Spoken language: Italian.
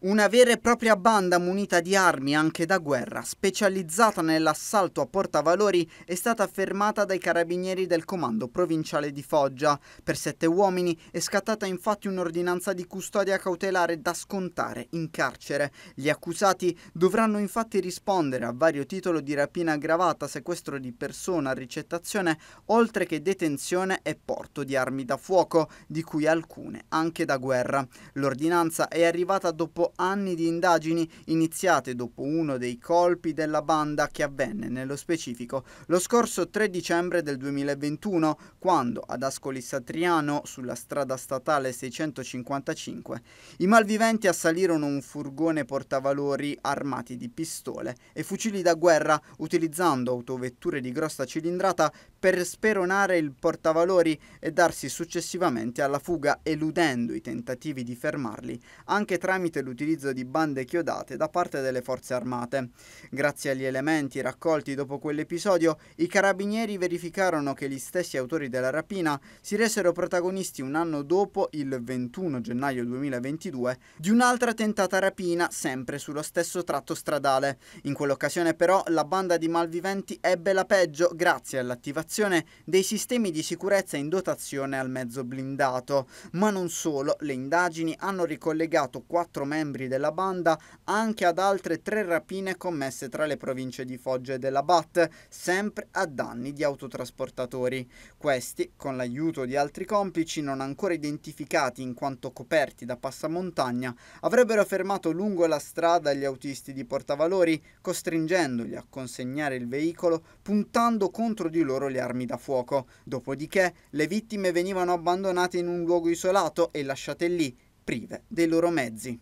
Una vera e propria banda munita di armi anche da guerra, specializzata nell'assalto a portavalori, è stata fermata dai carabinieri del comando provinciale di Foggia. Per sette uomini è scattata infatti un'ordinanza di custodia cautelare da scontare in carcere. Gli accusati dovranno infatti rispondere a vario titolo di rapina aggravata, sequestro di persona, ricettazione, oltre che detenzione e porto di armi da fuoco, di cui alcune anche da guerra. L'ordinanza è arrivata dopo anni di indagini iniziate dopo uno dei colpi della banda che avvenne nello specifico lo scorso 3 dicembre del 2021 quando ad Ascoli Satriano sulla strada statale 655 i malviventi assalirono un furgone portavalori armati di pistole e fucili da guerra utilizzando autovetture di grossa cilindrata per speronare il portavalori e darsi successivamente alla fuga eludendo i tentativi di fermarli anche tramite l'utilizzo l'utilizzo di bande chiodate da parte delle forze armate. Grazie agli elementi raccolti dopo quell'episodio, i carabinieri verificarono che gli stessi autori della rapina si resero protagonisti un anno dopo, il 21 gennaio 2022, di un'altra tentata rapina sempre sullo stesso tratto stradale. In quell'occasione però la banda di malviventi ebbe la peggio grazie all'attivazione dei sistemi di sicurezza in dotazione al mezzo blindato. Ma non solo, le indagini hanno ricollegato quattro membri membri della banda anche ad altre tre rapine commesse tra le province di Foggia e della Bat, sempre a danni di autotrasportatori. Questi, con l'aiuto di altri complici non ancora identificati in quanto coperti da passamontagna, avrebbero fermato lungo la strada gli autisti di portavalori, costringendoli a consegnare il veicolo puntando contro di loro le armi da fuoco. Dopodiché le vittime venivano abbandonate in un luogo isolato e lasciate lì, prive dei loro mezzi.